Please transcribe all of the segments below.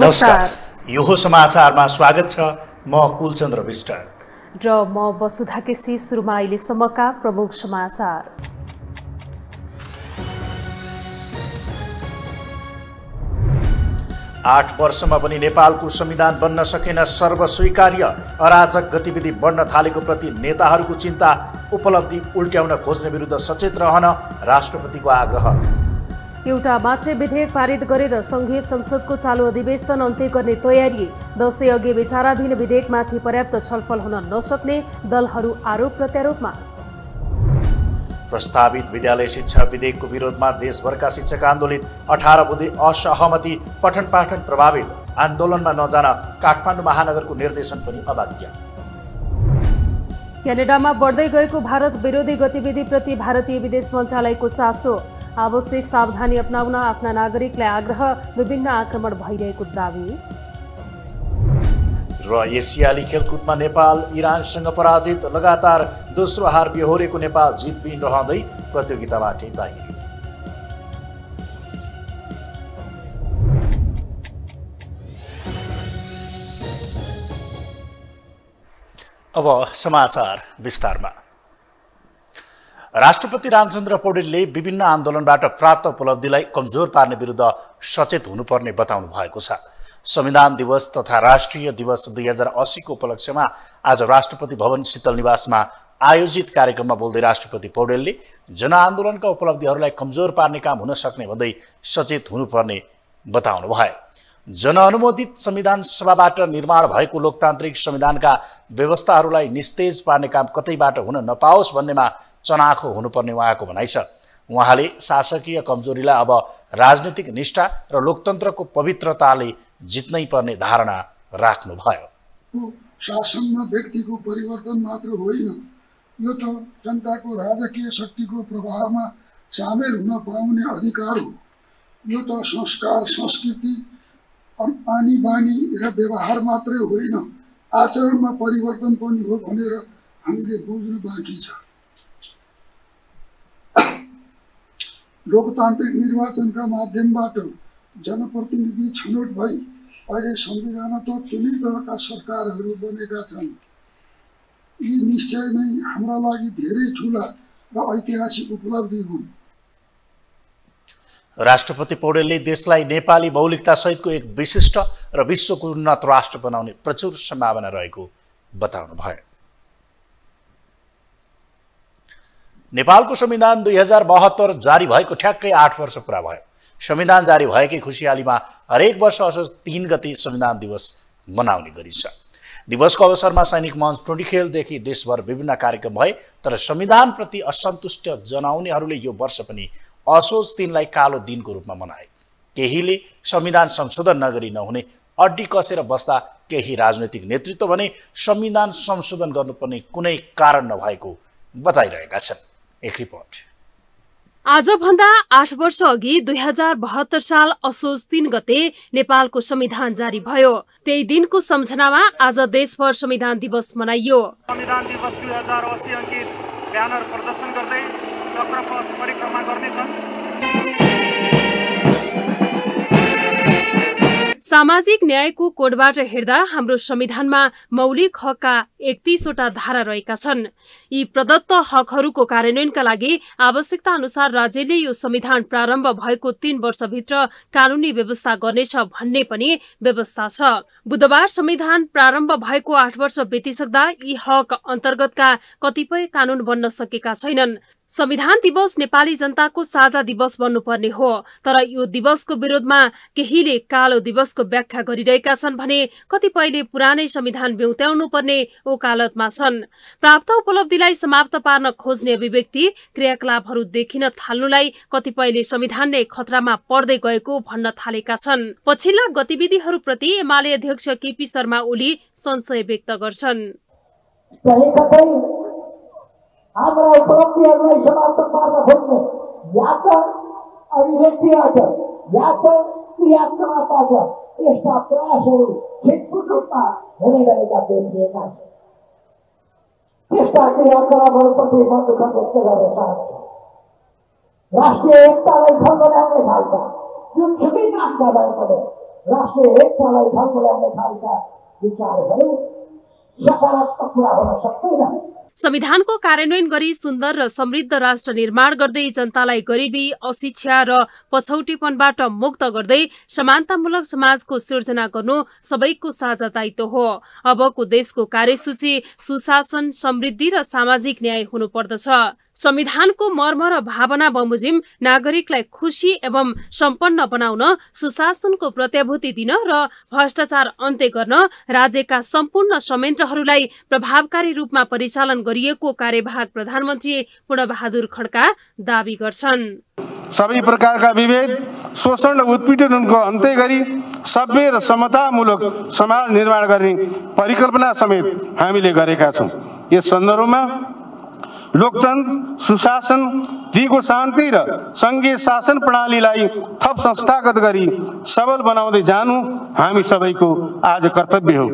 नमस्कार यो समाचारमा स्वागत छ म कुलचन्द्र विष्ट र म वसुधा केसी सुरुमा अहिलेसम्मका प्रमुख समाचार आठ वर्षमा पनि नेपालको संविधान बन्न सकेन सर्वस्वीकार्य अराजक गतिविधि बढ्न थालेको प्रति नेताहरूको चिन्ता उपलब्धि उल्ट्याउन खोज्ने विरुद्ध सचेत रहन राष्ट्रपतिको आग्रह एउटा मात्रै विधेयक पारित गरेर संघीय संसदको चालु अधिवेशन अन्त्य गर्ने तयारी दसैँ अघि विचाराधीन विधेयकमाथि पर्याप्त छलफल हुन नसक्ने दलहरू आरोप प्रत्यारोपमा प्रस्तावित विद्यालय शिक्षा विधेयकको विरोधमा देशभरका शिक्षक आन्दोलित अठार बुधे असहमति पठन पाठन प्रभावित आन्दोलनमा नजान काठमाडौँ महानगरको निर्देशन पनि अभाग्य क्यानाडामा बढ्दै गएको भारत विरोधी गतिविधिप्रति भारतीय विदेश मन्त्रालयको चासो आवश्यक सावधानी अपनाउन आफ्ना नागरिकलाई आग्रह विभिन्न आक्रमण भइरहेको दावी र एसियाली खेलकुदमा नेपाल इरानसँग पराजित लगातार दोस्रो हार बेहोरेको नेपाल जितबिन रहँदै प्रतियोगिताबाट बाहिर अब समाचार विस्तारमा राष्ट्रपति रामचन्द्र पौडेलले विभिन्न आन्दोलनबाट प्राप्त उपलब्धिलाई कमजोर पार्ने विरुद्ध सचेत हुनुपर्ने बताउनु भएको छ संविधान दिवस तथा राष्ट्रिय दिवस दुई हजार असीको उपलक्ष्यमा आज राष्ट्रपति भवन शीतल निवासमा आयोजित कार्यक्रममा बोल्दै राष्ट्रपति पौडेलले जनआन्दोलनका उपलब्धिहरूलाई कमजोर पार्ने काम हुन सक्ने भन्दै सचेत हुनुपर्ने बताउनु भयो जनअनुमोदित संविधान सभाबाट निर्माण भएको लोकतान्त्रिक संविधानका व्यवस्थाहरूलाई निस्तेज पार्ने काम कतैबाट हुन नपाओस् भन्नेमा चनाखो हुनुपर्ने उहाँको भनाइ छ उहाँले शासकीय कमजोरीलाई अब राजनीतिक निष्ठा र लोकतन्त्रको पवित्रताले जित्नै पर्ने धारणा राख्नुभयो शासनमा व्यक्तिको परिवर्तन मात्र होइन यो त जनताको राजकीय शक्तिको प्रभावमा सामेल हुन पाउने अधिकार हो यो त संस्कार संस्कृति पानी बानी र व्यवहार मात्रै होइन आचरणमा परिवर्तन पनि हो भनेर हामीले बुझ्नु बाँकी छ लोकतान्त्रिक निर्वाचनका माध्यमबाट जनप्रतिनिधि छनौट भई अहिले त तिनै तहका सरकारहरू बनेका छन् यी निश्चय नै हाम्रा लागि धेरै ठुला र ऐतिहासिक उपलब्धि हुन् राष्ट्रपति पौडेलले देशलाई नेपाली सहितको एक विशिष्ट र विश्वको उन्नत राष्ट्र बनाउने प्रचुर सम्भावना रहेको बताउनुभयो नेपालको संविधान दुई हजार बहत्तर जारी भएको ठ्याक्कै आठ वर्ष पुरा भयो संविधान जारी भएकै खुसियालीमा हरेक वर्ष असोज तिन गति संविधान दिवस मनाउने गरिन्छ दिवसको अवसरमा सैनिक मञ्च टुँडीखेलदेखि देशभर विभिन्न कार्यक्रम भए तर संविधानप्रति असन्तुष्ट जनाउनेहरूले यो वर्ष पनि असोज तिनलाई कालो दिनको रूपमा मनाए केहीले संविधान संशोधन नगरी नहुने अड्डी कसेर बस्दा केही राजनैतिक नेतृत्व भने संविधान संशोधन गर्नुपर्ने कुनै कारण नभएको बताइरहेका छन् एक रिपोर्ट आजभन्दा आठ वर्ष अघि दुई हजार बहत्तर साल असोज तीन गते नेपालको संविधान जारी भयो त्यही दिनको सम्झनामा आज देशभर संविधान दिवस मनाइयो संविधान दिवस दुई हजार अस्सी अङ्कित ब्यानर प्रदर्शन गर्दै चक्रपथ परिक्रमा गर्ने सामाजिक न्यायको कोडबाट हेर्दा हाम्रो संविधानमा मौलिक हकका एकतिसवटा धारा रहेका छन् यी प्रदत्त हकहरूको कार्यान्वयनका लागि आवश्यकता अनुसार राज्यले यो संविधान प्रारम्भ भएको तीन वर्षभित्र कानूनी व्यवस्था गर्नेछ भन्ने पनि व्यवस्था छ बुधबार संविधान प्रारम्भ भएको आठ वर्ष बितिसक्दा यी हक अन्तर्गतका कतिपय कानून बन्न सकेका छैनन् संविधान दिवस नेपाली जनताको साझा दिवस बन्नुपर्ने हो तर यो दिवसको विरोधमा केहीले कालो दिवसको व्याख्या गरिरहेका छन् भने कतिपयले पुरानै संविधान बेउत्याउनु पर्ने ओकालतमा छन् प्राप्त उपलब्धिलाई समाप्त पार्न खोज्ने अभिव्यक्ति क्रियाकलापहरू देखिन थाल्नुलाई कतिपयले संविधान नै खतरामा पर्दै गएको भन्न थालेका छन् पछिल्ला गतिविधिहरूप्रति एमाले अध्यक्ष केपी शर्मा ओली संशय व्यक्त गर्छन् ಆದ್ರೆ ಉಪಲಬ್ಧಿಯನ್ನ ಇಸಮಾರ್ಥ ಮಾಡ್ಲಿಕ್ಕೆ ಹೋದ್ನೆ ಯಾಕ ಅಭಿವ್ಯಕ್ತಿ ಆಟ ಯಾಕ ಕ್ರಿಯಾತ್ಮಕ ಆಟ ಎಷ್ಟ ಪ್ರಯಾಸಗಳು ಹೆಚ್ಚುಟ್ಟ ಹೊಣೆಗಳಿಗಾಗಬೇಕು ಎಷ್ಟ ಕ್ರಿಯಾತ್ಮಕ ಬರುತ್ತದೆ ಮತ್ತು ಕಂಡುಕೊಳ್ಳಲು ಸಾಧ್ಯ ರಾಷ್ಟ್ರೀಯ ಏಕತಾಲಯ ಧರ್ಮಗಳನ್ನೇ ಸಾಲ್ತ ಚುಚ್ಚುಗಿ ನಾಟಕಗಳೇ ರಾಷ್ಟ್ರೀಯ ಏಕತಾಲಯ ಧರ್ಮಗಳನ್ನೇ ಸಾಲ್ತ ವಿಚಾರಗಳು ಸಕಾರಾತ್ಮಕ ಹೊರ ಶಕ್ತಿನ संविधानको कार्यान्वयन गरी सुन्दर र समृद्ध राष्ट्र निर्माण गर्दै जनतालाई गरिबी अशिक्षा र पछौटेपनबाट मुक्त गर्दै समानतामूलक समाजको सिर्जना गर्नु सबैको साझा दायित्व हो अबको देशको कार्यसूची सुशासन समृद्धि र सामाजिक न्याय हुनुपर्दछ संविधानको मर्म र भावना बमोजिम नागरिकलाई खुसी एवं सम्पन्न बनाउन सुशासनको प्रत्याभूति दिन र भ्रष्टाचार अन्त्य गर्न राज्यका सम्पूर्ण संयन्त्रहरूलाई प्रभावकारी रूपमा परिचालन गरिएको कार्यभार प्रधानमन्त्री पूर्णबहादुर खड्का दावी गर्छन् सबै प्रकारका विभेद शोषण र उत्पीडनको अन्त्य गरी सभ्य र समतामूलक समाज निर्माण गर्ने परिकल्पना समेत हामीले गरेका छौँ यस सन्दर्भमा लोकतन्त्र सुशासन दिगो शान्ति र सङ्घीय शासन प्रणालीलाई थप संस्थागत गरी सबल बनाउँदै जानु हामी सबैको आज कर्तव्य हो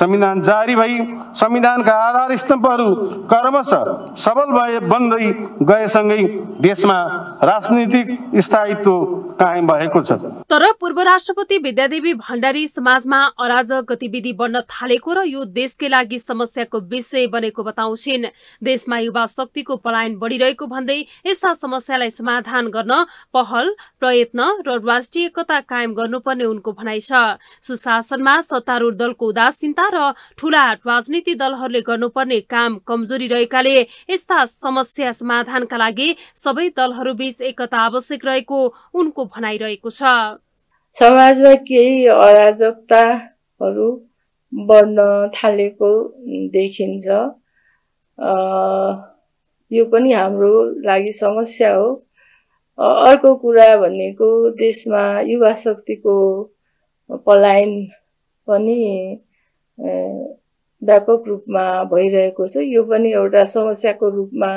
संविधान जारी भई संविधानका आधार स्तम्भहरू क्रमशः सबल भए बन्दै गएसँगै देशमा राजनीतिक स्थायित्व कायम भएको छ तर पूर्व राष्ट्रपति विद्यादेवी भण्डारी समाजमा अराजक गतिविधि बन्न थालेको र यो देशकै लागि समस्याको विषय बनेको बताउँछिन् देशमा युवा शक्तिको पलायन बढिरहेको भन्दै यस्ता समस्यालाई समाधान गर्न पहल प्रयत्न र राष्ट्रिय एकता कायम गर्नुपर्ने उनको भनाइ छ सुशासनमा सत्तारूढ दलको उदासीनता नेता र ठूला राजनीति दलहरूले गर्नुपर्ने काम कमजोरी रहेकाले यस्ता समस्या समाधानका लागि सबै दलहरूबीच एकता आवश्यक रहेको उनको भनाइरहेको छ समाजमा केही अराजकताहरू बढ्न थालेको देखिन्छ यो पनि हाम्रो लागि समस्या हो अर्को कुरा भनेको देशमा युवा शक्तिको पलायन पनि व्यापक रूपमा भइरहेको छ यो पनि एउटा समस्याको रूपमा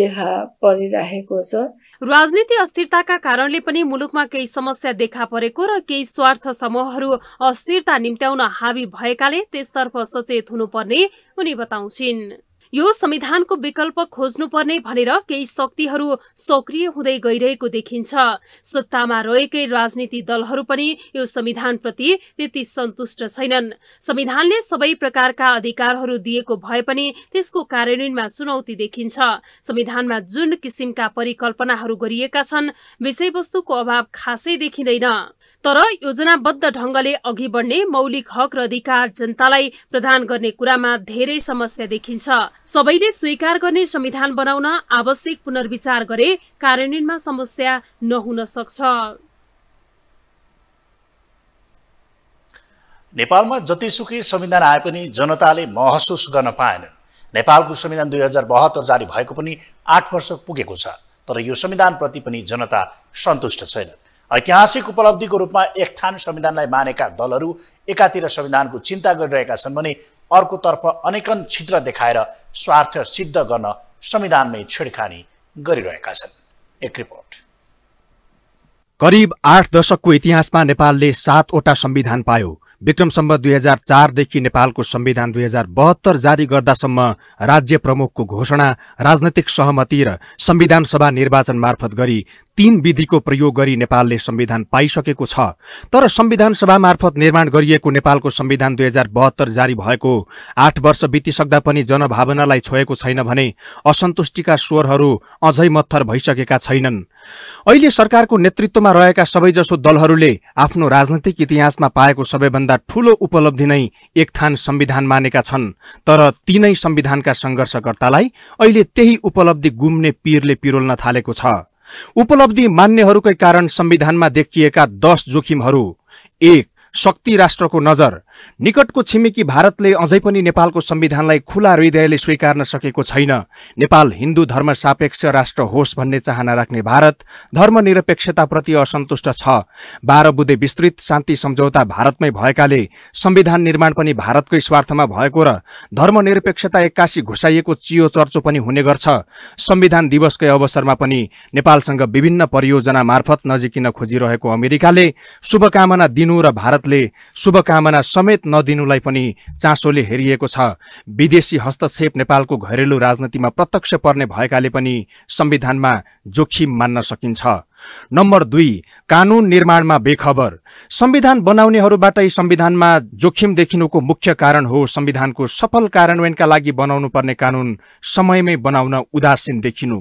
देखा परिरहेको छ राजनीति अस्थिरताका कारणले पनि मुलुकमा केही समस्या देखा परेको र केही स्वार्थ समूहहरू अस्थिरता निम्त्याउन हावी भएकाले त्यसतर्फ सचेत हुनुपर्ने उनी बताउँछिन् यो संविधानको विकल्प खोज्नुपर्ने भनेर केही शक्तिहरू सक्रिय हुँदै गइरहेको देखिन्छ सत्तामा रहेकै राजनीति दलहरू पनि यो संविधानप्रति त्यति सन्तुष्ट छैनन् संविधानले सबै प्रकारका अधिकारहरू दिएको भए पनि त्यसको कार्यान्वयनमा चुनौती देखिन्छ संविधानमा जुन किसिमका परिकल्पनाहरू गरिएका छन् विषयवस्तुको अभाव खासै देखिँदैन तर योजनाबद्ध ढंगले अघि बढ्ने मौलिक हक र अधिकार जनतालाई प्रदान गर्ने कुरामा धेरै समस्या देखिन्छ सबैले स्वीकार गर्ने संविधान बनाउन आवश्यक पुनर्विचार गरे कार्यान्वयनमा समस्या नहुन सक्छ नेपालमा जतिसुकै संविधान आए पनि जनताले महसुस गर्न पाएन नेपालको संविधान दुई हजार बहत्तर जारी भएको पनि आठ वर्ष पुगेको छ तर यो संविधानप्रति पनि जनता सन्तुष्ट छैन ऐतिहासिक उपलब्धिको रूपमा एकथान संविधानलाई मानेका दलहरू एकातिर संविधानको चिन्ता गरिरहेका छन् भने अर्कोतर्फ अनेकन छिद्र देखाएर स्वार्थ सिद्ध गर्न संविधानमै छेडखानी गरिरहेका छन् एक रिपोर्ट करिब आठ दशकको इतिहासमा नेपालले सातवटा संविधान पायो विक्रम सम्म दुई हजार चारदेखि नेपालको संविधान दुई हजार बहत्तर जारी गर्दासम्म राज्य प्रमुखको घोषणा राजनैतिक सहमति र संविधान सभा निर्वाचन मार्फत गरी तीन विधिको प्रयोग गरी नेपालले संविधान पाइसकेको छ तर संविधान सभा मार्फत निर्माण गरिएको नेपालको संविधान दुई हजार बहत्तर जारी भएको आठ वर्ष बितिसक्दा पनि जनभावनालाई छोएको छैन भने असन्तुष्टिका स्वरहरू अझै मत्थर भइसकेका छैनन् अहिले सरकारको नेतृत्वमा रहेका सबैजसो दलहरूले आफ्नो राजनैतिक इतिहासमा पाएको सबैभन्दा ठूलो उपलब्धि नै एक थान संविधान मानेका छन् तर तीनै संविधानका सङ्घर्षकर्तालाई अहिले त्यही उपलब्धि गुम्ने पीरले पिरोल्न थालेको छ उपलब्धि मान्नेहरूकै कारण संविधानमा देखिएका दस जोखिमहरू एक शक्ति राष्ट्रको नजर निकटको छिमेकी भारतले अझै पनि नेपालको संविधानलाई खुला हृदयले स्वीकार्न सकेको छैन नेपाल हिन्दू धर्म सापेक्ष राष्ट्र होस् भन्ने चाहना राख्ने भारत धर्मनिरपेक्षताप्रति असन्तुष्ट छ बाह्र बुधे विस्तृत शान्ति सम्झौता भारतमै भएकाले संविधान निर्माण पनि भारतकै स्वार्थमा भएको र धर्मनिरपेक्षता एक्कासी घुसाइएको चियो चर्चो पनि हुने गर्छ संविधान दिवसकै अवसरमा पनि नेपालसँग विभिन्न परियोजना मार्फत नजिकिन खोजिरहेको अमेरिकाले शुभकामना दिनु र भारतले शुभकामना समेत नदिनुलाई पनि चासोले हेरिएको छ विदेशी हस्तक्षेप नेपालको घरेलु राजनीतिमा प्रत्यक्ष पर्ने भएकाले पनि संविधानमा जोखिम मान्न सकिन्छ नम्बर दुई कानून निर्माणमा बेखबर संविधान बनाउनेहरूबाटै संविधानमा जोखिम देखिनुको मुख्य कारण हो संविधानको सफल कार्यान्वयनका लागि बनाउनु पर्ने कानुन समयमै बनाउन उदासीन देखिनु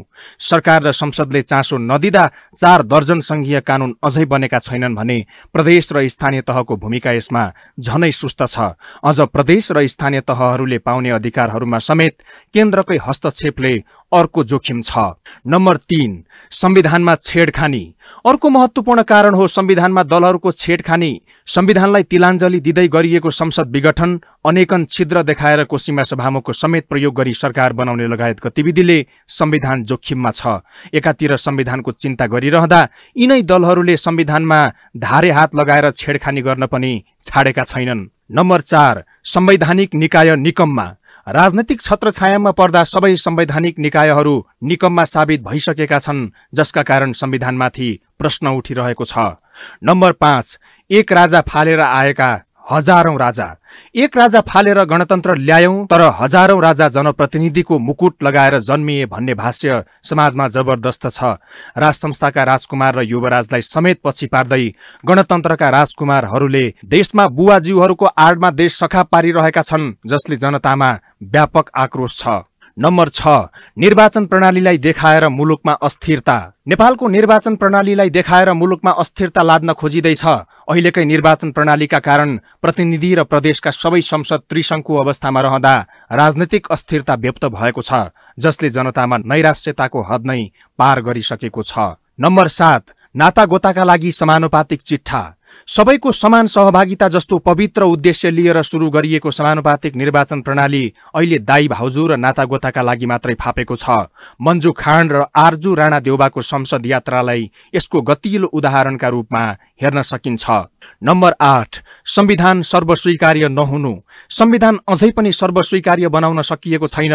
सरकार र संसदले चासो नदिँदा चार दर्जन संघीय कानुन अझै बनेका छैनन् भने प्रदेश र स्थानीय तहको भूमिका यसमा झनै सुस्त छ अझ प्रदेश र स्थानीय तहहरूले पाउने अधिकारहरूमा समेत केन्द्रकै हस्तक्षेपले अर्को जोखिम छ नम्बर तिन संविधानमा छेडखानी अर्को महत्त्वपूर्ण कारण हो संविधानमा दलहरूको छेडखानी संविधानलाई तिलाञ्जली दिँदै गरिएको संसद विघटन अनेकन छिद्र देखाएर कोसीमा सभामुखको समेत प्रयोग गरी सरकार बनाउने लगायत गतिविधिले संविधान जोखिममा छ एकातिर संविधानको चिन्ता गरिरहँदा यिनै दलहरूले संविधानमा धारे हात लगाएर छेडखानी गर्न पनि छाडेका छैनन् नम्बर चार संवैधानिक निकाय निकममा राजनैतिक छत्र छायामा पर्दा सबै संवैधानिक निकायहरू निकममा साबित भइसकेका छन् जसका कारण संविधानमाथि प्रश्न उठिरहेको छ नम्बर पाँच एक राजा फालेर आएका हजारौं राजा एक राजा फालेर गणतन्त्र ल्यायौं तर हजारौं राजा जनप्रतिनिधिको मुकुट लगाएर जन्मिए भन्ने भाष्य समाजमा जबरदस्त छ राज संस्थाका राजकुमार र युवराजलाई समेत पछि पार्दै गणतन्त्रका राजकुमारहरूले देशमा बुवाज्यूहरूको आडमा देश सखा पारिरहेका छन् जसले जनतामा व्यापक आक्रोश छ नम्बर छ निर्वाचन प्रणालीलाई देखाएर मुलुकमा अस्थिरता नेपालको निर्वाचन प्रणालीलाई देखाएर मुलुकमा अस्थिरता लाद्न खोजिँदैछ अहिलेकै निर्वाचन प्रणालीका कारण प्रतिनिधि र प्रदेशका सबै संसद त्रिशङ्कु अवस्थामा रहँदा राजनैतिक अस्थिरता व्यक्त भएको छ जसले जनतामा नैराश्यताको हद नै पार गरिसकेको छ नम्बर सात नातागोताका लागि समानुपातिक चिट्ठा सबैको समान सहभागिता जस्तो पवित्र उद्देश्य लिएर सुरु गरिएको समानुपातिक निर्वाचन प्रणाली अहिले दाई भाउजू र नातागोताका लागि मात्रै फापेको छ मन्जु खान र आर्जु राणा देउबाको संसद यात्रालाई यसको गतिलो उदाहरणका रूपमा हेर्न सकिन्छ नम्बर आठ संविधान सर्वस्वीकार्य नहुनु संविधान अझै पनि सर्वस्वीकार्य बनाउन सकिएको छैन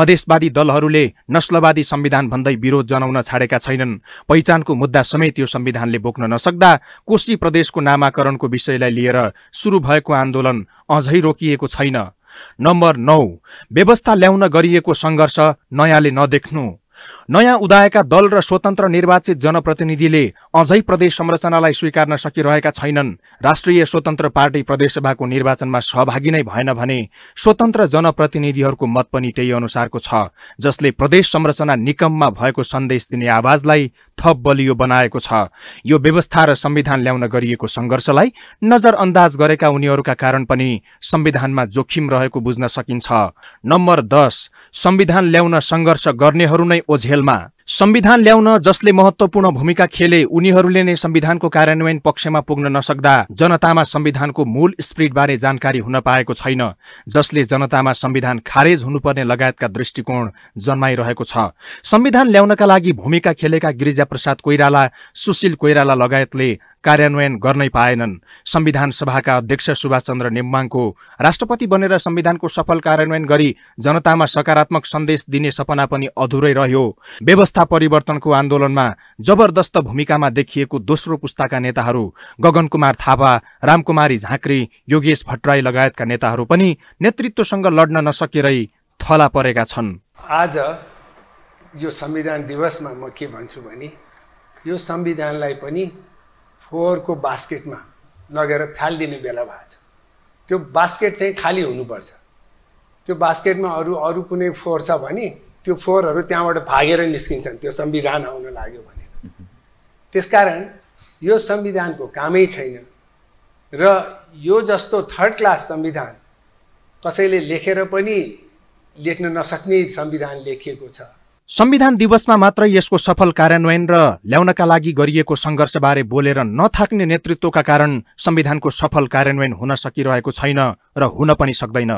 मधेसवादी दलहरूले नस्लवादी संविधान भन्दै विरोध जनाउन छाडेका छैनन् पहिचानको मुद्दा समेत यो संविधानले बोक्न नसक्दा कोशी प्रदेशको नामाकरणको विषयलाई लिएर सुरु भएको आन्दोलन अझै रोकिएको छैन नम्बर नौ व्यवस्था ल्याउन गरिएको सङ्घर्ष नयाँले नदेख्नु नयाँ उदायका दल र स्वतन्त्र निर्वाचित जनप्रतिनिधिले अझै प्रदेश संरचनालाई स्वीकार्न सकिरहेका छैनन् राष्ट्रिय स्वतन्त्र पार्टी प्रदेशसभाको निर्वाचनमा सहभागी नै भएन भने स्वतन्त्र जनप्रतिनिधिहरूको मत पनि त्यही अनुसारको छ जसले प्रदेश संरचना निकममा भएको सन्देश दिने आवाजलाई थप बलियो बनाएको छ यो व्यवस्था र संविधान ल्याउन गरिएको सङ्घर्षलाई नजरअन्दाज गरेका उनीहरूका कारण पनि संविधानमा जोखिम रहेको बुझ्न सकिन्छ नम्बर दस संविधान ल्याउन सङ्घर्ष गर्नेहरू नै ओझेलमा संविधान ल्याउन जसले महत्वपूर्ण भूमिका खेले उनीहरूले नै संविधानको कार्यान्वयन पक्षमा पुग्न नसक्दा जनतामा संविधानको मूल स्प्रिटबारे जानकारी हुन पाएको छैन जसले जनतामा संविधान खारेज हुनुपर्ने लगायतका दृष्टिकोण जन्माइरहेको छ संविधान ल्याउनका लागि भूमिका खेलेका गिरिजाप्रसाद कोइराला सुशील कोइराला लगायतले कार्यान्वयन गर्नै पाएनन् संविधान सभाका अध्यक्ष सुभाष चन्द्र नेम्बाङको राष्ट्रपति बनेर संविधानको सफल कार्यान्वयन गरी जनतामा सकारात्मक सन्देश दिने सपना पनि अधुरै रह्यो व्यवस्था परिवर्तनको आन्दोलनमा जबरदस्त भूमिकामा देखिएको दोस्रो पुस्ताका नेताहरू गगन कुमार थापा रामकुमारी झाँक्री योगेश भट्टराई लगायतका नेताहरू पनि नेतृत्वसँग लड्न नसकेरै थला परेका छन् आज यो संविधान दिवसमा म के भन्छु भने यो संविधानलाई पनि फोहोरको बास्केटमा लगेर फालिदिने बेला भएको छ त्यो बास्केट चाहिँ खाली हुनुपर्छ त्यो बास्केटमा अरू अरू कुनै फोहोर छ भने त्यो फोहोरहरू त्यहाँबाट भागेर निस्किन्छन् त्यो संविधान आउन लाग्यो भनेर त्यसकारण यो संविधानको कामै छैन र यो जस्तो थर्ड क्लास संविधान कसैले लेखेर पनि लेख्न नसक्ने संविधान लेखिएको छ संविधान दिवसमा मात्र यसको सफल कार्यान्वयन र ल्याउनका लागि गरिएको सङ्घर्षबारे बोलेर नथाक्ने नेतृत्वका कारण संविधानको सफल कार्यान्वयन हुन सकिरहेको छैन र हुन पनि सक्दैन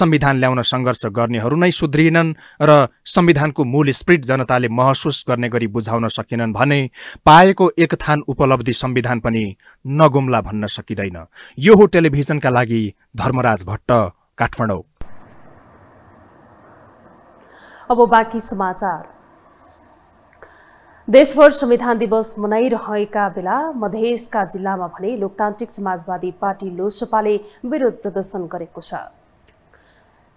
संविधान ल्याउन सङ्घर्ष गर्नेहरू नै सुध्रिएनन् र संविधानको मूल स्प्रिट जनताले महसुस गर्ने गरी बुझाउन सकेनन् भने पाएको एक थान उपलब्धि संविधान पनि नगुम्ला भन्न सकिँदैन यो हो टेलिभिजनका लागि धर्मराज भट्ट काठमाडौँ अब बाँकी समाचार देशभर संविधान दिवस मनाइरहेका बेला मधेसका जिल्लामा भने लोकतान्त्रिक समाजवादी पार्टी लोसपाले विरोध प्रदर्शन गरेको छ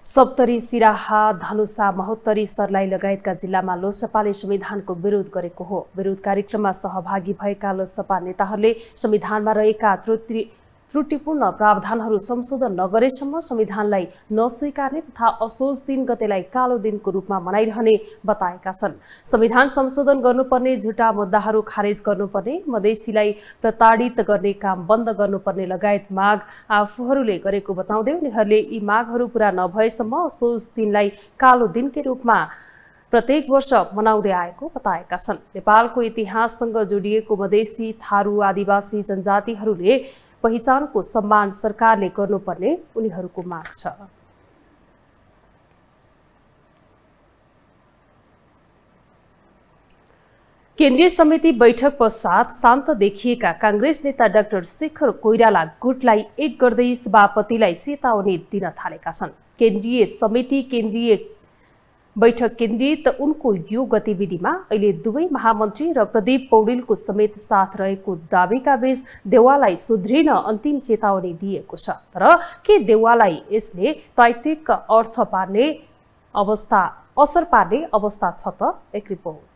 सप्तरी सिराहा धनुषा महोत्तरी सर्लाई लगायतका जिल्लामा लोसपाले संविधानको विरोध गरेको हो विरोध कार्यक्रममा सहभागी भएका लोसपा नेताहरूले संविधानमा रहेका त्रुटि त्रुटिपूर्ण प्रावधानहरू संशोधन नगरेसम्म संविधानलाई नस्वीकार्ने तथा असोज दिन गतेलाई कालो दिनको रूपमा मनाइरहने बताएका छन् संविधान संशोधन गर्नुपर्ने झुटा मुद्दाहरू खारेज गर्नुपर्ने मधेसीलाई प्रताडित गर्ने काम बन्द गर्नुपर्ने लगायत माग आफूहरूले गरेको बताउँदै उनीहरूले यी मागहरू पूरा नभएसम्म असोज दिनलाई कालो दिनकै रूपमा प्रत्येक वर्ष मनाउँदै आएको बताएका छन् नेपालको इतिहाससँग जोडिएको मधेसी थारू आदिवासी जनजातिहरूले पहिचानको सम्मान सरकारले गर्नुपर्ने उनीहरूको माग छ केन्द्रीय समिति बैठक पश्चात शान्त देखिएका काङ्ग्रेस नेता डाक्टर शेखर कोइराला गुटलाई एक गर्दै सभापतिलाई चेतावनी दिन थालेका छन् केन्द्रीय समिति केन्द्रीय बैठक केन्द्रित उनको यो गतिविधिमा अहिले दुवै महामन्त्री र प्रदीप पौडेलको समेत साथ रहेको दावीका बीच देवालाई सुध्रिन अन्तिम चेतावनी दिएको छ तर के देवालाई यसले तैतिक अर्थ पार्ने अवस्था असर पार्ने अवस्था छ त एक रिपोर्ट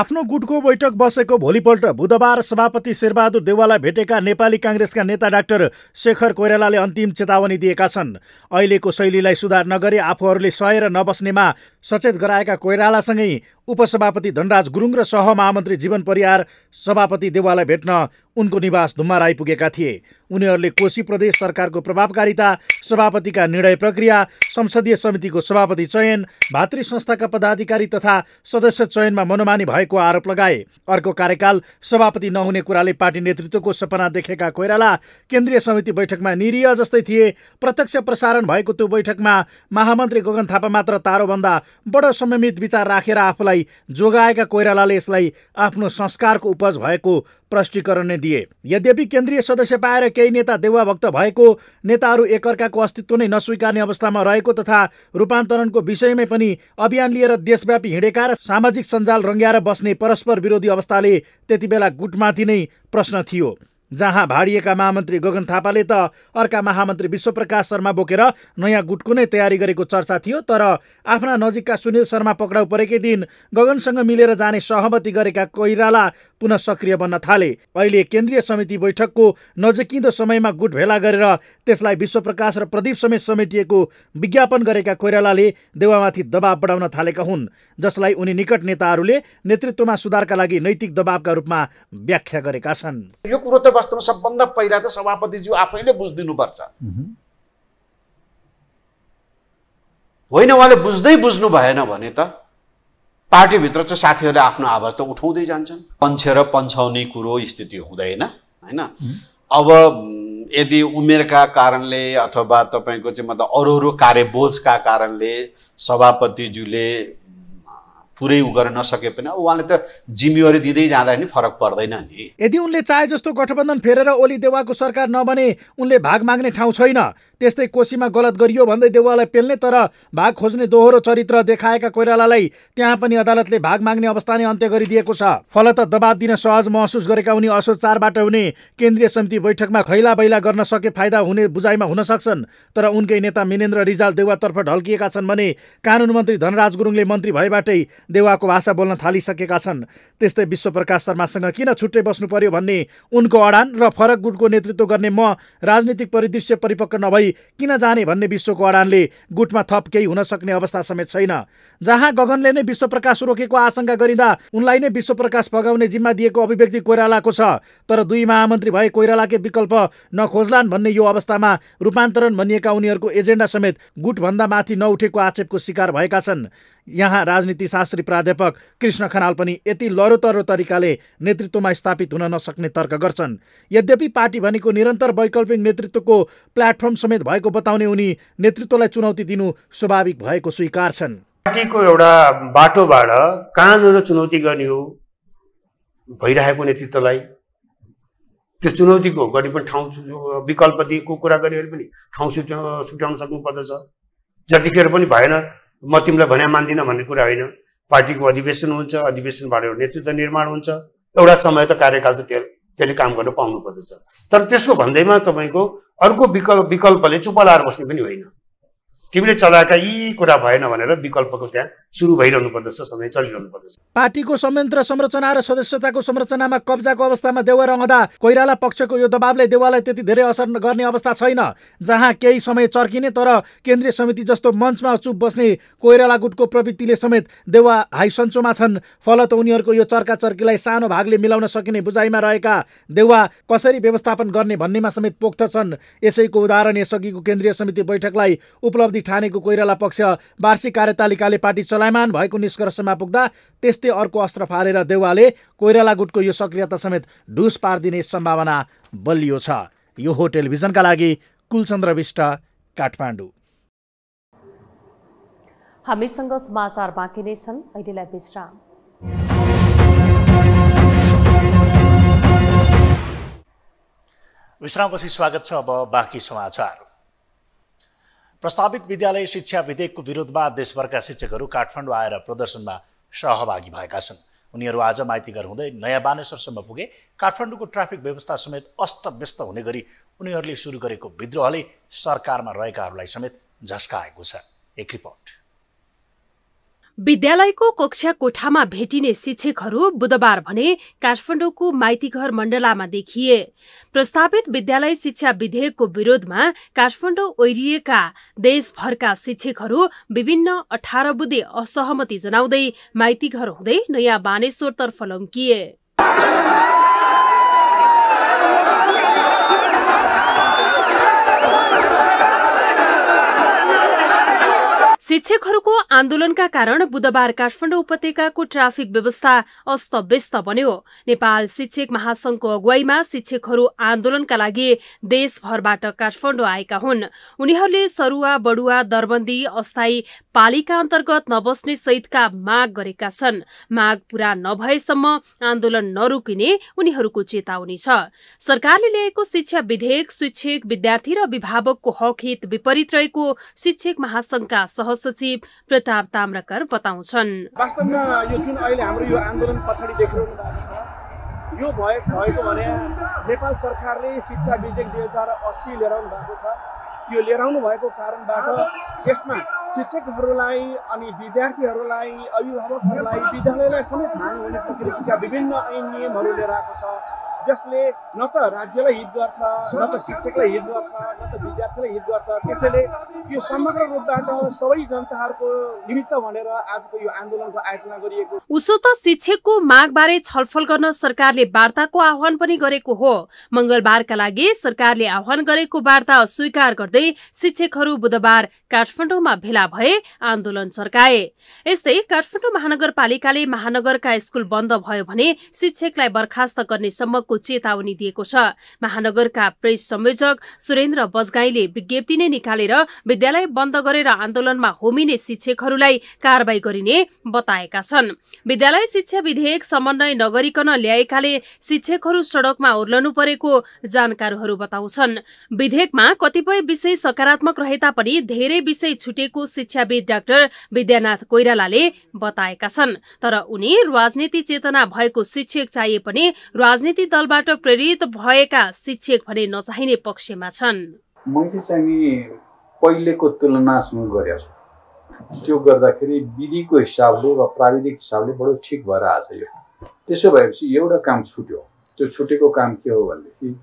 आफ्नो गुटको बैठक बसेको भोलिपल्ट बुधबार सभापति शेरबहादुर देवालाई भेटेका नेपाली काङ्ग्रेसका नेता डाक्टर शेखर कोइरालाले अन्तिम चेतावनी दिएका छन् अहिलेको शैलीलाई सुधार नगरे आफूहरूले सहेर नबस्नेमा सचेत गराएका कोइरालासँगै उपसभापति धनराज गुरुङ र सहमहामन्त्री जीवन परियार सभापति देवालाई भेट्न उनको निवास धुम्मार आइपुगेका थिए उनीहरूले कोशी प्रदेश सरकारको प्रभावकारिता सभापतिका निर्णय प्रक्रिया संसदीय समितिको सभापति चयन भातृ संस्थाका पदाधिकारी तथा सदस्य चयनमा मनोमानी भएको आरोप लगाए अर्को कार्यकाल सभापति नहुने कुराले पार्टी नेतृत्वको सपना देखेका कोइराला केन्द्रीय समिति बैठकमा निरीह जस्तै थिए प्रत्यक्ष प्रसारण भएको त्यो बैठकमा महामन्त्री गगन थापा मात्र तारोभन्दा बड समयमित विचार राखेर आफूलाई जोगाएका कोइरालाले यसलाई आफ्नो संस्कारको उपज भएको प्रष्टीकरण नै दिए यद्यपि केन्द्रीय सदस्य पाएर केही नेता देवाभक्त भएको नेताहरू एकअर्काको अस्तित्व नै नस्वीकार्ने अवस्थामा रहेको तथा रूपान्तरणको विषयमै पनि अभियान लिएर देशव्यापी हिँडेका र सामाजिक सञ्जाल रङ्ग्याएर बस्ने परस्पर विरोधी अवस्थाले त्यति बेला गुटमाथि नै प्रश्न थियो जहाँ भाडिएका महामन्त्री गगन थापाले त अर्का महामन्त्री विश्वप्रकाश शर्मा बोकेर नयाँ गुटको नै तयारी गरेको चर्चा थियो तर आफ्ना नजिकका सुनिल शर्मा पक्राउ परेकै दिन गगनसँग मिलेर जाने सहमति गरेका कोइराला पुनः सक्रिय बन्न थाले अहिले केन्द्रीय समिति बैठकको नजिकिँदो समयमा गुट भेला गरेर त्यसलाई विश्वप्रकाश र प्रदीप समेत समेटिएको विज्ञापन गरेका कोइरालाले देवामाथि दबाव बढाउन थालेका हुन् जसलाई उनी निकट नेताहरूले नेतृत्वमा सुधारका लागि नैतिक दबावका रूपमा व्याख्या गरेका छन् यो कुरो त बस्नु सबभन्दा पहिला त सभापतिज्यू आफैले बुझिदिनुपर्छ होइन उहाँले बुझ्दै बुझ्नु भएन भने त पार्टीभित्र चाहिँ साथीहरूले आफ्नो आवाज त उठाउँदै जान्छन् र पन्छाउने कुरो स्थिति हुँदैन होइन अब यदि उमेरका कारणले अथवा तपाईँको चाहिँ मतलब अरू अरू कार्यबोझका कारणले सभापतिज्यूले पुरै उ गर्न नसके पनि अब उहाँले त जिम्मेवारी दिँदै जाँदा नि फरक पर्दैन नि यदि उनले चाहे जस्तो गठबन्धन फेरेर ओली देवाको सरकार नबने उनले भाग माग्ने ठाउँ छैन त्यस्तै कोसीमा गलत गरियो भन्दै देउवालाई पेल्ने तर भाग खोज्ने दोहोरो चरित्र देखाएका कोइरालालाई त्यहाँ पनि अदालतले भाग माग्ने अवस्था नै अन्त्य गरिदिएको छ फलत दबाब दिन सहज महसुस गरेका उनी असो चारबाट हुने केन्द्रीय समिति बैठकमा खैला बैला गर्न सके फाइदा हुने बुझाइमा हुन सक्छन् तर उनकै नेता मिनेन्द्र रिजाल देउवातर्फ ढल्किएका छन् भने कानुन मन्त्री धनराज गुरुङले मन्त्री भएबाटै देवाको भाषा बोल्न थालिसकेका छन् त्यस्तै विश्वप्रकाश शर्मासँग किन छुट्टै बस्नु पर्यो भन्ने उनको अडान र फरक गुटको नेतृत्व गर्ने म राजनीतिक परिदृश्य परिपक्व नभई किन जाने भन्ने विश्वको अडानले गुटमा थप केही हुन सक्ने अवस्था समेत छैन जहाँ गगनले नै विश्वप्रकाश रोकेको आशंका गरिँदा उनलाई नै विश्वप्रकाश पगाउने जिम्मा दिएको अभिव्यक्ति कोइरालाको छ तर दुई महामन्त्री भए कोइरालाकै विकल्प नखोज्लान् भन्ने यो अवस्थामा रूपान्तरण भनिएका उनीहरूको एजेन्डा समेत गुटभन्दा माथि नउठेको आक्षेपको शिकार भएका छन् यहाँ राजनीति शास्त्री प्राध्यापक कृष्ण खनाल पनि यति लरोतरो तरिकाले नेतृत्वमा स्थापित हुन नसक्ने तर्क गर्छन् यद्यपि पार्टी भनेको निरन्तर वैकल्पिक नेतृत्वको प्लेटफर्म समेत भएको बताउने उनी नेतृत्वलाई चुनौती दिनु स्वाभाविक भएको स्वीकार छन् पार्टीको एउटा बाटोबाट कहाँनिर चुनौती गर्ने हो भइरहेको नेतृत्वलाई त्यो चुनौतीको गर्ने पनि ठाउँ विकल्प दिएको कुरा गर्ने पनि ठाउँ छुट्याउन सक्नुपर्दछ जतिखेर पनि भएन म तिमीलाई भने मान्दिनँ भन्ने कुरा होइन पार्टीको अधिवेशन हुन्छ अधिवेशनबाट एउटा नेतृत्व निर्माण हुन्छ एउटा समय त कार्यकाल त त्यसले काम गर्न पाउनु पर्दछ तर त्यसको भन्दैमा तपाईँको अर्को विकल्प विकल्पले चुप लाएर बस्ने पनि होइन तिमीले चलाएका यी कुरा भएन भनेर विकल्पको त्यहाँ सुरु भइरहनु पर्दछ सधैँ चलिरहनु पर्दछ पार्टीको संयन्त्र संरचना र सदस्यताको संरचनामा कब्जाको अवस्थामा देवा रहँदा कोइराला पक्षको यो दबावले देवालाई त्यति धेरै असर गर्ने अवस्था छैन जहाँ केही समय चर्किने तर केन्द्रीय समिति जस्तो मञ्चमा चुप बस्ने कोइराला गुटको प्रवृत्तिले समेत देवा हाई सन्चोमा छन् फलत उनीहरूको यो चर्का चर्कीलाई सानो भागले मिलाउन सकिने बुझाइमा रहेका देवा कसरी व्यवस्थापन गर्ने भन्नेमा समेत पोख्त छन् यसैको उदाहरण यसअघिको केन्द्रीय समिति बैठकलाई उपलब्धि ठानेको कोइराला पक्ष वार्षिक कार्यतालिकाले पार्टी चलायमान भएको निष्कर्षमा पुग्दा त्यस्तै अर्को अस्त्र फालेर देउवाले कोइराला गुटको यो सक्रियता समेत डुस पारिदिने सम्भावना बलियो छ यो हो टेलिभिजनका लागि कुलचन्द्र विष्ट काठमाडौँ हामीसँग समाचार बाँकी नै छन् अहिलेलाई विश्राम विश्रामपछि स्वागत छ अब बाँकी समाचार प्रस्तावित विद्यालय शिक्षा विधेयकको विरोधमा देशभरका शिक्षकहरू काठमाडौँ आएर प्रदर्शनमा सहभागी भएका छन् उनीहरू आज माइतीघर हुँदै नयाँ बानेश्वरसम्म पुगे काठमाडौँको ट्राफिक व्यवस्था समेत अस्तव्यस्त हुने गरी उनीहरूले सुरु गरेको विद्रोहले सरकारमा रहेकाहरूलाई समेत झस्काएको छ एक रिपोर्ट विद्यालयको कक्षा कोठामा भेटिने शिक्षकहरू बुधबार भने काठमाडौँको माइतीघर मण्डलामा देखिए प्रस्तावित विद्यालय शिक्षा विधेयकको विरोधमा काठमाडौँ ओहिरिएका देशभरका शिक्षकहरू विभिन्न अठार बुधे असहमति जनाउँदै माइतीघर हुँदै नयाँ बानेश्वरतर्फ लम्किए शिक्षकहरूको आन्दोलनका कारण बुधबार काठमाडौँ उपत्यकाको ट्राफिक व्यवस्था अस्तव्यस्त बन्यो नेपाल शिक्षक महासंघको अगुवाईमा शिक्षकहरू आन्दोलनका लागि देशभरबाट काठमाडौँ आएका हुन् उनीहरूले सरुवा बडुवा दरबन्दी अस्थायी पालिका अन्तर्गत नबस्ने सहितका माग गरेका छन् माग पूरा नभएसम्म आन्दोलन नरोकिने उनीहरूको चेतावनी छ सरकारले ल्याएको शिक्षा विधेयक शिक्षक विद्यार्थी र अभिभावकको हक हित विपरीत रहेको शिक्षक महासंघका सह सचिव प्रताप ताम्रकर बताउँछन् वास्तवमा यो जुन अहिले हाम्रो यो आन्दोलन पछाडि देखिरहनु भएको छ यो भए भएको भने नेपाल सरकारले शिक्षा विधेयक दुई हजार अस्सी लिएर आउनु भएको छ यो लिएर आउनु भएको कारणबाट यसमा शिक्षकहरूलाई अनि विद्यार्थीहरूलाई अभिभावकहरूलाई विद्यालयलाई समेत हानि हुने प्रक्रिया विभिन्न ऐन नियमहरू लिएर आएको छ जसले न त राज्यलाई हित गर्छ न त शिक्षकलाई हित गर्छ न त विद्यार्थीलाई हित गर्छ त्यसैले यो समग्र रूपबाट सबै जनताहरूको निमित्त भनेर आजको यो आन्दोलनको आयोजना गरिएको उसो त शिक्षकको मागबारे छलफल गर्न सरकारले वार्ताको आह्वान पनि गरेको हो मङ्गलबारका लागि सरकारले आह्वान गरेको वार्ता स्वीकार गर्दै शिक्षकहरू बुधबार काठमाडौँमा भेला भए आन्दोलन चर्काए यस्तै काठमाडौँ महानगरपालिकाले महानगरका स्कुल बन्द भयो भने शिक्षकलाई बर्खास्त गर्नेसम्मको चेतावनी दिएको छ महानगरका प्रेस संयोजक सुरेन्द्र बजगाईले विज्ञप्ति नै निकालेर विद्यालय बन्द गरेर आन्दोलनमा होमिने शिक्षकहरूलाई कारवाही गरिने बताएका छन् विद्यालय शिक्षा विधेयक समन्वय नगरिकन ल्याएकाले शिक्षकहरू सड़कमा ओर्लनु परेको जानकारहरू बताउँछन् विधेयकमा कतिपय विषय सकारात्मक रहे तापनि धेरै विषय छुटेको शिक्षाविद डाक्टर विद्यानाथ कोइरालाले बताएका छन् तर उनी राजनीति चेतना भएको शिक्षक चाहिए पनि राजनीति दलबाट प्रेरित शिक्षित भएका शिक्षक भने नचाहिने पक्षमा छन् मैले चाहिँ पहिलेको तुलनासँग गरेको छु त्यो गर्दाखेरि विधिको हिसाबले र प्राविधिक हिसाबले बडो ठिक भएर आएको छ यो त्यसो भएपछि एउटा काम छुट्यो त्यो छुटेको काम के हो भनेदेखि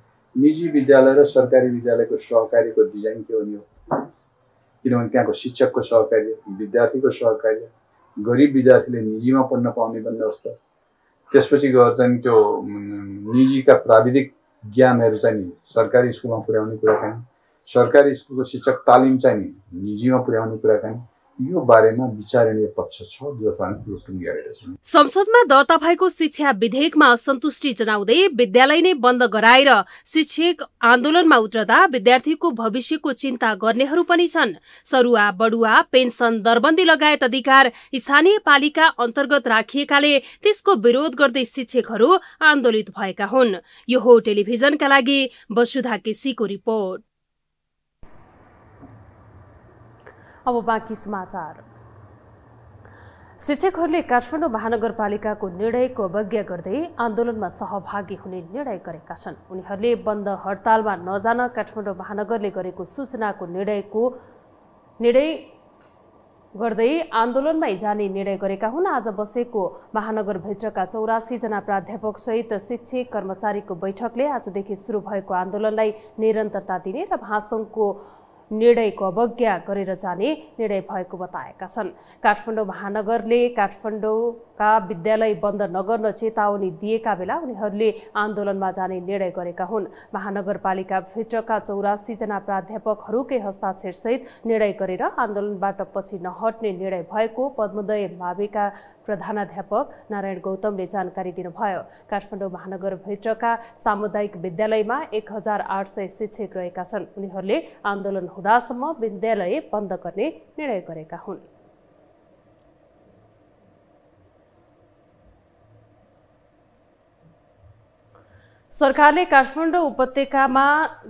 निजी विद्यालय र सरकारी विद्यालयको सहकार्यको डिजाइन के हो नि हो किनभने त्यहाँको शिक्षकको सहकार्य विद्यार्थीको सहकार्य गरिब विद्यार्थीले निजीमा पढ्न पाउने बन्दोबस्त त्यसपछि गएर चाहिँ त्यो निजीका प्राविधिक ज्ञानहरू चाहिँ नि सरकारी स्कुलमा पुर्याउने कुराकानी सरकारी स्कुलको शिक्षक तालिम चाहिँ नि निजीमा पुर्याउने कुराकानी यो बारेमा विचारणीय पक्ष छ संसदमा दर्ता भएको शिक्षा विधेयकमा असन्तुष्टि जनाउँदै विद्यालय नै बन्द गराएर शिक्षक आन्दोलनमा उत्रदा विद्यार्थीको भविष्यको चिन्ता गर्नेहरू पनि छन् सरुवा बडुवा पेन्सन दरबन्दी लगायत अधिकार स्थानीय पालिका अन्तर्गत राखिएकाले त्यसको विरोध गर्दै शिक्षकहरू आन्दोलित भएका हुन् यो हो टेलिभिजनका लागि वसुधा केसीको रिपोर्ट अब बाँकी समाचार शिक्षकहरूले काठमाडौँ महानगरपालिकाको निर्णयको अवज्ञा गर्दै आन्दोलनमा सहभागी हुने निर्णय गरेका छन् उनीहरूले बन्द हडतालमा नजान काठमाडौँ महानगरले गरेको सूचनाको निर्णयको निर्णय गर्दै आन्दोलनमै जाने निर्णय गरेका हुन् आज बसेको महानगरभित्रका चौरासीजना प्राध्यापकसहित शिक्षक कर्मचारीको बैठकले आजदेखि सुरु भएको आन्दोलनलाई निरन्तरता दिने र भाषणको निर्णयको अवज्ञा गरेर जाने निर्णय भएको बताएका छन् काठमाडौँ महानगरले काठमाडौँ का विद्यालय बन्द नगर्न चेतावनी दिएका बेला उनीहरूले आन्दोलनमा जाने निर्णय गरेका हुन् महानगरपालिकाभित्रका चौरासीजना प्राध्यापकहरूकै हस्ताक्षरसहित निर्णय गरेर आन्दोलनबाट पछि नहट्ने निर्णय भएको पद्मोदय माविका प्रधानाध्यापक नारायण गौतमले जानकारी दिनुभयो काठमाडौँ महानगरभित्रका सामुदायिक विद्यालयमा एक हजार आठ सय शिक्षक रहेका छन् उनीहरूले आन्दोलन हुँदासम्म विद्यालय बन्द गर्ने निर्णय गरेका हुन् सरकारले काठमाडौँ उपत्यकामा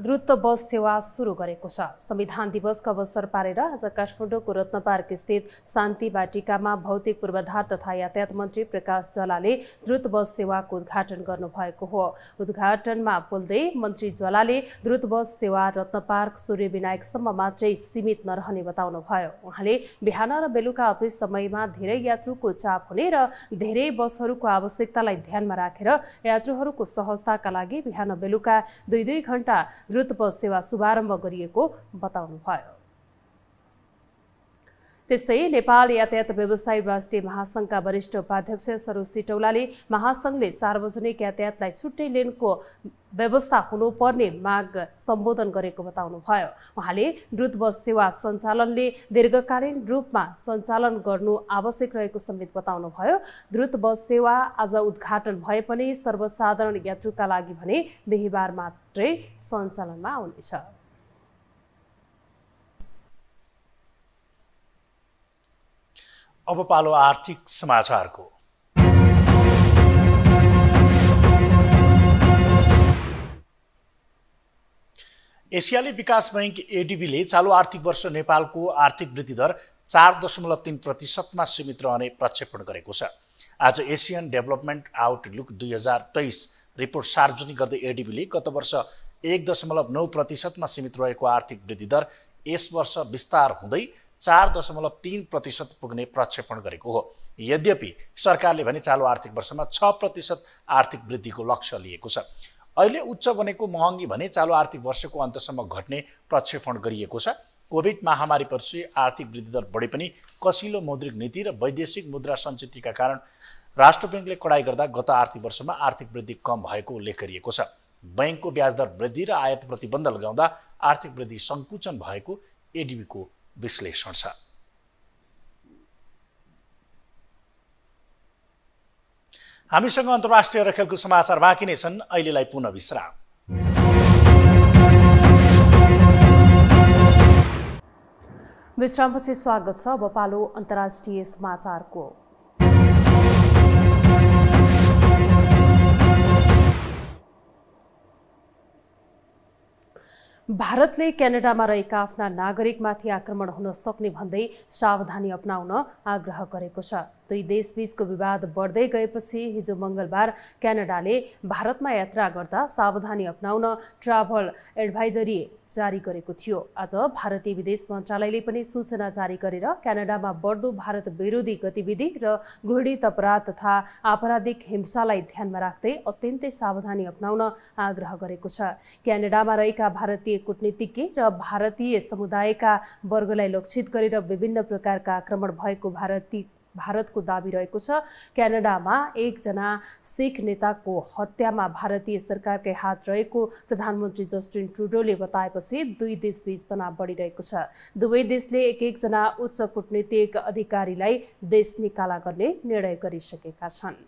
द्रुत बस सेवा सुरु गरेको छ संविधान दिवसको अवसर पारेर आज काठमाडौँको रत्न पार्क स्थित शान्ति वाटिकामा भौतिक पूर्वाधार तथा यातायात मन्त्री प्रकाश ज्वालाले द्रुत बस सेवाको उद्घाटन गर्नुभएको हो उद्घाटनमा बोल्दै मन्त्री ज्वालाले द्रुत बस सेवा रत्न पार्क सूर्य विनायकसम्म मात्रै सीमित नरहने बताउनुभयो उहाँले बिहान र बेलुका अफिस समयमा धेरै यात्रुको चाप हुने र धेरै बसहरूको आवश्यकतालाई ध्यानमा राखेर यात्रुहरूको सहजताका लागि बिहान बेलुका दुई दुई घण्टा द्रुत बस सेवा शुभारम्भ गरिएको बताउनुभयो त्यस्तै नेपाल यातायात व्यवसायी राष्ट्रिय महासङ्घका वरिष्ठ उपाध्यक्ष सरोज सिटौलाले महासङ्घले सार्वजनिक यातायातलाई छुट्टै लेनको व्यवस्था हुनुपर्ने माग सम्बोधन गरेको बताउनुभयो उहाँले द्रुत बस सेवा सञ्चालनले दीर्घकालीन रूपमा सञ्चालन गर्नु आवश्यक रहेको समेत बताउनुभयो द्रुत बस सेवा आज उद्घाटन भए पनि सर्वसाधारण यात्रुका लागि भने बिहिबार मात्रै सञ्चालनमा आउनेछ अब पालो आर्थिक समाचारको एसियाली विकास बैङ्क एडिबीले चालु आर्थिक वर्ष नेपालको आर्थिक वृद्धि दर चार दशमलव तिन प्रतिशतमा सीमित रहने प्रक्षेपण गरेको छ आज एसियन डेभलपमेन्ट आउटलुक दुई हजार तेइस रिपोर्ट सार्वजनिक गर्दै एडिबीले गत वर्ष एक दशमलव नौ प्रतिशतमा सीमित रहेको आर्थिक वृद्धि दर यस वर्ष विस्तार हुँदै चार दशमलव तिन प्रतिशत पुग्ने प्रक्षेपण गरेको हो यद्यपि सरकारले भने चालु आर्थिक वर्षमा छ प्रतिशत आर्थिक वृद्धिको लक्ष्य लिएको छ अहिले उच्च बनेको महँगी भने चालु आर्थिक वर्षको अन्तसम्म घट्ने प्रक्षेपण गरिएको छ कोभिड महामारीपछि आर्थिक वृद्धि दर बढे पनि कसिलो मौद्रिक नीति र वैदेशिक मुद्रा सञ्चितका कारण राष्ट्र ब्याङ्कले कडाई गर्दा गत आर्थिक वर्षमा आर्थिक वृद्धि कम भएको उल्लेख गरिएको छ ब्याङ्कको ब्याजदर वृद्धि र आयात प्रतिबन्ध लगाउँदा आर्थिक वृद्धि सङ्कुचन भएको एडिबीको विश्लेषण छ हामीसँग अन्तर्राष्ट्रिय र खेलकुद समाचार बाँकी नै छन् अहिलेलाई पुनः विश्राम विश्रामपछि स्वागत छ अब पालो अन्तर्राष्ट्रिय समाचारको भारतले क्यानाडामा रहेका आफ्ना नागरिकमाथि आक्रमण हुन सक्ने भन्दै सावधानी अप्नाउन आग्रह गरेको छ दुई देशबीचको विवाद बढ्दै गएपछि हिजो मङ्गलबार क्यानाडाले भारतमा यात्रा गर्दा सावधानी अप्नाउन ट्राभल एडभाइजरी जारी गरेको थियो आज भारतीय विदेश मन्त्रालयले पनि सूचना जारी गरेर क्यानाडामा बढ्दो भारत विरोधी गतिविधि र घृणित अपराध तथा आपराधिक हिंसालाई ध्यानमा राख्दै अत्यन्तै सावधानी अप्नाउन आग्रह गरेको छ क्यानाडामा रहेका भारतीय कूटनीतिज्ञ र भारतीय समुदायका वर्गलाई लक्षित गरेर विभिन्न प्रकारका आक्रमण भएको भारतीय भारतको दावी रहेको छ क्यानाडामा एकजना सिख नेताको हत्यामा भारतीय सरकारकै हात रहेको प्रधानमन्त्री जस्टिन ट्रुडोले बताएपछि दुई देशबीच तनाव बढिरहेको छ दुवै देशले एक एकजना उच्च कूटनीतिक अधिकारीलाई देश निकाला गर्ने निर्णय गरिसकेका छन्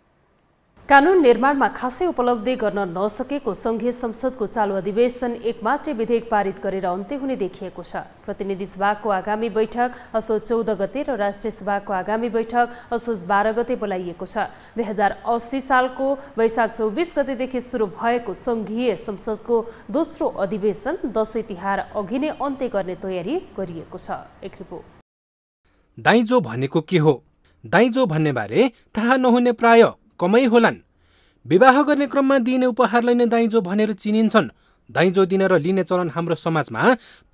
कानून निर्माणमा खासै उपलब्धि गर्न नसकेको संघीय संसदको चालु अधिवेशन एक विधेयक पारित गरेर अन्त्य हुने देखिएको छ प्रतिनिधि सभाको आगामी बैठक असोज चौध गते र राष्ट्रिय सभाको आगामी बैठक असोज बाह्र गते बोलाइएको छ दुई हजार अस्सी सालको वैशाख चौबिस गतेदेखि सुरु भएको संघीय संसदको दोस्रो अधिवेशन दसैँ तिहार अघि नै अन्त्य गर्ने तयारी गरिएको छ एक रिपोर्ट दाइजो भनेको के हो दाइजो भन्नेबारे थाहा नहुने प्राय कमै होलान् विवाह गर्ने क्रममा दिइने उपहारलाई नै दाइजो भनेर चिनिन्छन् दाइजो दिन र लिने चलन हाम्रो समाजमा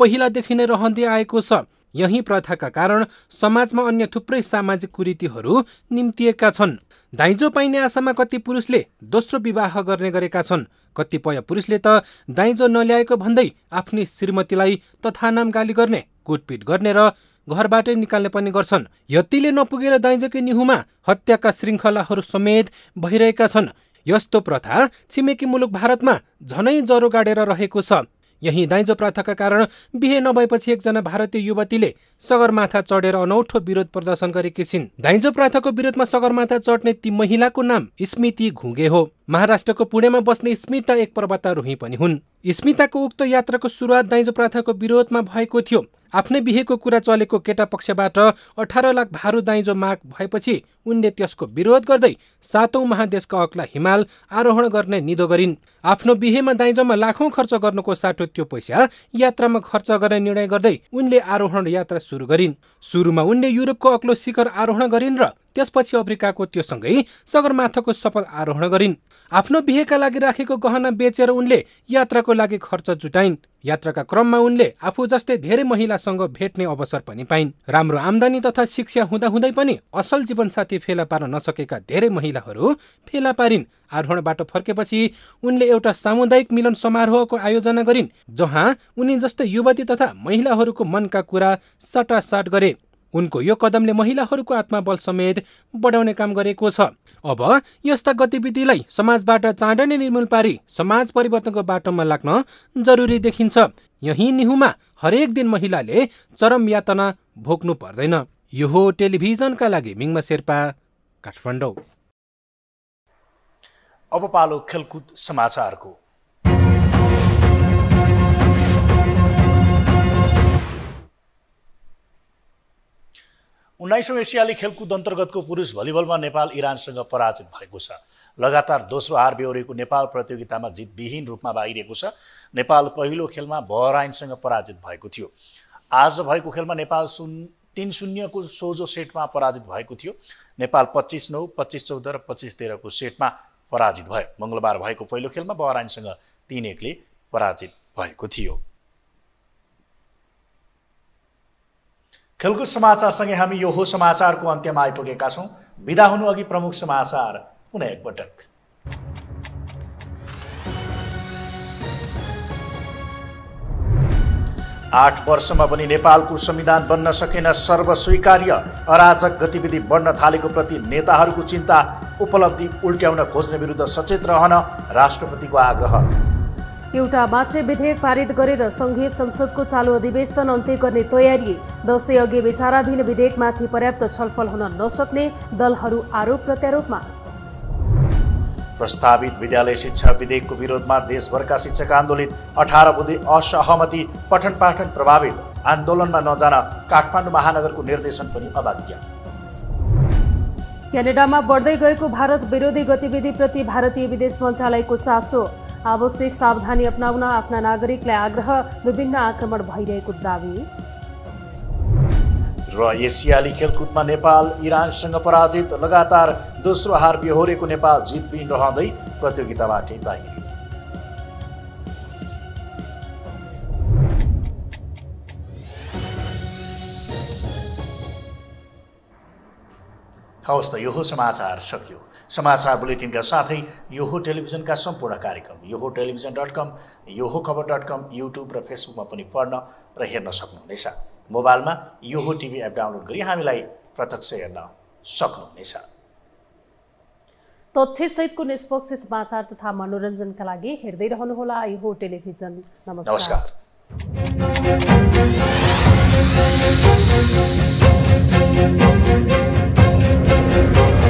पहिलादेखि नै रहँदै आएको छ यही प्रथाका कारण समाजमा अन्य थुप्रै सामाजिक कुरीतिहरू निम्तिएका छन् दाइजो पाइने आशामा कति पुरुषले दोस्रो विवाह गर्ने गरेका छन् कतिपय पुरुषले त दाइजो नल्याएको भन्दै आफ्नै श्रीमतीलाई तथा नाम गाली गर्ने कुटपिट गर्ने र घरबाटै निकाल्ने पनि गर्छन् यतिले नपुगेर दाइजोकी निहुमा हत्याका श्रृङ्खलाहरू समेत भइरहेका छन् यस्तो प्रथा छिमेकी मुलुक भारतमा झनै जरो गाडेर रहेको छ यही दाइजो प्रथाका कारण बिहे नभएपछि एकजना भारतीय युवतीले सगरमाथा चढेर अनौठो विरोध प्रदर्शन गरेकी छिन् दाइजो प्रथाको विरोधमा सगरमाथा चढ्ने ती महिलाको नाम स्मृति घुगे हो महाराष्ट्रको पुणेमा बस्ने स्मिता एक पर्वतारोही पनि हुन् स्मिताको उक्त यात्राको सुरुवात दाइजो प्रथाको विरोधमा भएको थियो आफ्नै बिहेको कुरा चलेको केटा पक्षबाट अठार लाख भारू दाइजो माग भएपछि उनले त्यसको विरोध गर्दै सातौं महादेशका अग्ला हिमाल आरोहण गर्ने निधो गरिन् आफ्नो बिहेमा दाइजोमा लाखौं खर्च गर्नुको साटो त्यो पैसा यात्रामा खर्च गर्ने निर्णय गर्दै उनले आरोहण यात्रा सुरु गरिन् सुरुमा उनले युरोपको अग्लो शिखर आरोहण गरिन् र त्यसपछि अफ्रिकाको त्यो सँगै सगरमाथाको सफल आरोहण गरिन् आफ्नो बिहेका लागि राखेको गहना बेचेर उनले यात्राको लागि खर्च जुटाइन् यात्राका क्रममा उनले आफू जस्तै धेरै महिलासँग भेट्ने अवसर पनि पाइन् राम्रो आमदानी तथा शिक्षा हुँदाहुँदै पनि असल जीवनसाथी फेला पार्न नसकेका धेरै महिलाहरू फेला पारिन् आरोहणबाट फर्केपछि उनले एउटा सामुदायिक मिलन समारोहको आयोजना गरिन् जहाँ उनी जस्तै युवती तथा महिलाहरूको मनका कुरा सटासाट गरे उनको यो कदमले महिलाहरूको आत्मबल समेत बढाउने काम गरेको छ अब यस्ता गतिविधिलाई समाजबाट चाँडै नै निर्मूल पारी समाज परिवर्तनको बाटोमा लाग्न जरुरी देखिन्छ यही निहुमा हरेक दिन महिलाले चरम यातना भोग्नु पर्दैन यो हो टेलिभिजनका लागि मिङमा शेर्पा काठमाडौँ अब पालो खेलकुद समाचारको उन्नाइसौँ एसियाली खेलकुद अन्तर्गतको पुरुष भलिबलमा नेपाल इरानसँग पराजित भएको छ लगातार दोस्रो हार बेहोरेको नेपाल प्रतियोगितामा जितविहीन रूपमा बाहिरिएको छ नेपाल पहिलो खेलमा बहराइनसँग पराजित भएको थियो आज भएको खेलमा नेपाल सुन तिन शून्यको सोझो सेटमा पराजित भएको थियो नेपाल पच्चिस नौ पच्चिस चौध र पच्चिस तेह्रको सेटमा पराजित भयो मङ्गलबार भएको पहिलो खेलमा बहराइनसँग तिन एकले पराजित भएको थियो खेलकुद समाचारसँगै हामी यो हो समाचारको अन्त्यमा आइपुगेका छौँ बिदा हुनु अघि प्रमुख समाचार पुनः एकपटक आठ वर्षमा पनि नेपालको संविधान बन्न सकेन सर्वस्वीकार्य अराजक गतिविधि बढ्न थालेको प्रति नेताहरूको चिन्ता उपलब्धि उल्ट्याउन खोज्ने विरुद्ध सचेत रहन राष्ट्रपतिको आग्रह एउटा मात्रै विधेयक पारित गरेर संघीय संसदको चालु अधिवेशन अन्त्य गर्ने तयारी दसैँ अघि विचाराधीन विधेयकमाथि पर्याप्त छलफल हुन नसक्ने दलहरू आरोप प्रत्यारोपमा प्रस्तावित विद्यालय शिक्षा विधेयकको विरोधमा देशभरका शिक्षक आन्दोलित अठार बुधे असहमति पठन पाठन प्रभावित आन्दोलनमा नजान काठमाडौँ महानगरको निर्देशन पनि अबाध्य क्यानेडामा बढ्दै गएको भारत विरोधी गतिविधिप्रति भारतीय विदेश मन्त्रालयको चासो आवश्यक सावधानी अपनाउन आफ्ना नागरिकलाई आग्रह विभिन्न आक्रमण भइरहेको दावी र एसियाली खेलकुदमा नेपाल इरानसँग पराजित लगातार दोस्रो हार बेहोरेको नेपाल जित रहँदै प्रतियोगिताबाट बाहिर हवस् त यो समाचार सकियो समाचार बुलेटिनका साथै यो हो टेलिभिजनका सम्पूर्ण कार्यक्रम यो हो टेलिभिजन डट कम यो हो खबर डट कम युट्युब र फेसबुकमा पनि पढ्न र हेर्न सक्नुहुनेछ मोबाइलमा यो हो टिभी एप डाउनलोड गरी हामीलाई प्रत्यक्ष हेर्न सक्नुहुनेछ तथ्यसहितको निष्पक्ष समाचार तथा मनोरञ्जनका लागि हेर्दै रहनुहोला यो हो टेलिभिजन नमस्कार, नमस्कार।